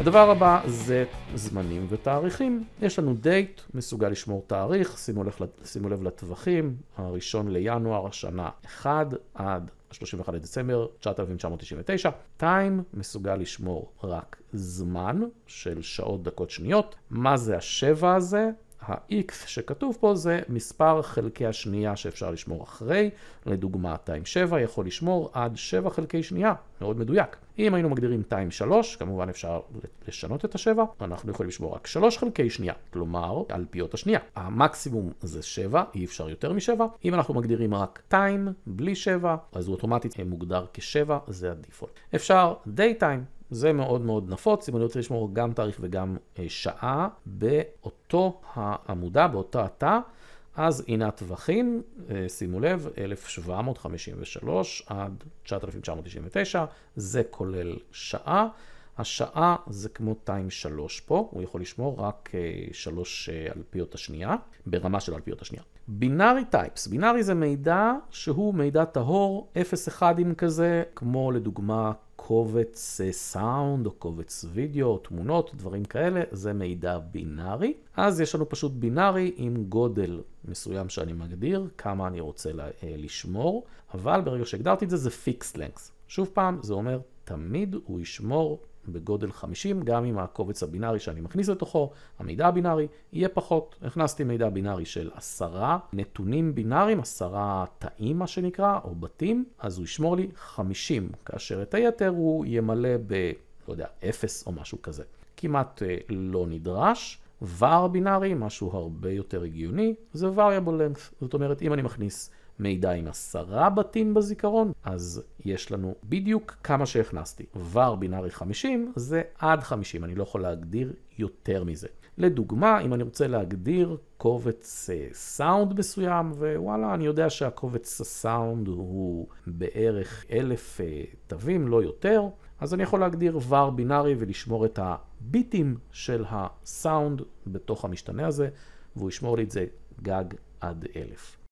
הדבר הבא זה זמנים ותאריכים. יש לנו דייט, מסוגל לשמור תאריך, שימו לב, שימו לב לטווחים, הראשון לינואר השנה 1 עד 31 לדצמבר 9999. טיים, מסוגל לשמור רק זמן של שעות, דקות, שניות. מה זה השבע הזה? ה-x שכתוב פה זה מספר חלקי השנייה שאפשר לשמור אחרי, לדוגמה times 7 יכול לשמור עד 7 חלקי שנייה, מאוד מדויק. אם היינו מגדירים times 3, כמובן אפשר לשנות את ה-7, אנחנו יכולים לשמור רק 3 חלקי שנייה, כלומר על פיות השנייה. המקסימום זה 7, אי אפשר יותר מ-7. אם אנחנו מגדירים רק time בלי 7, אז הוא אוטומטית מוגדר כ-7, זה הדיפולט. אפשר daytime. זה מאוד מאוד נפוץ, אם אני רוצה לשמור גם תאריך וגם אה, שעה באותו העמודה, באותו התא. אז הנה אה, הטווחים, שימו לב, 1753 עד 9999, זה כולל שעה. השעה זה כמו טיים 3 פה, הוא יכול לשמור רק 3 אה, אלפיות השנייה, ברמה של אלפיות השנייה. בינארי טייפס, בינארי זה מידע שהוא מידע טהור, 0-1 עם כזה, כמו לדוגמה קובץ אה, סאונד או קובץ וידאו, או תמונות, דברים כאלה, זה מידע בינארי. אז יש לנו פשוט בינארי עם גודל מסוים שאני מגדיר, כמה אני רוצה אה, לשמור, אבל ברגע שהגדרתי את זה, זה פיקס לנקס. שוב פעם, זה אומר, תמיד הוא ישמור בגודל 50, גם אם הקובץ הבינארי שאני מכניס לתוכו, המידע הבינארי, יהיה פחות. הכנסתי מידע בינארי של עשרה נתונים בינאריים, עשרה תאים מה שנקרא, או בתים, אז הוא ישמור לי 50, כאשר את היתר הוא ימלא ב... לא יודע, 0 או משהו כזה. כמעט אה, לא נדרש. var בינארי, משהו הרבה יותר הגיוני, זה variable length, זאת אומרת אם אני מכניס מידע עם עשרה בתים בזיכרון, אז יש לנו בדיוק כמה שהכנסתי. var בינארי 50 זה עד 50, אני לא יכול להגדיר יותר מזה. לדוגמה, אם אני רוצה להגדיר קובץ אה, סאונד מסוים, ווואלה, אני יודע שהקובץ הסאונד הוא בערך אלף אה, תווים, לא יותר, אז אני יכול להגדיר var בינארי ולשמור את הביטים של הסאונד בתוך המשתנה הזה, והוא ישמור לי את זה גג עד אלף.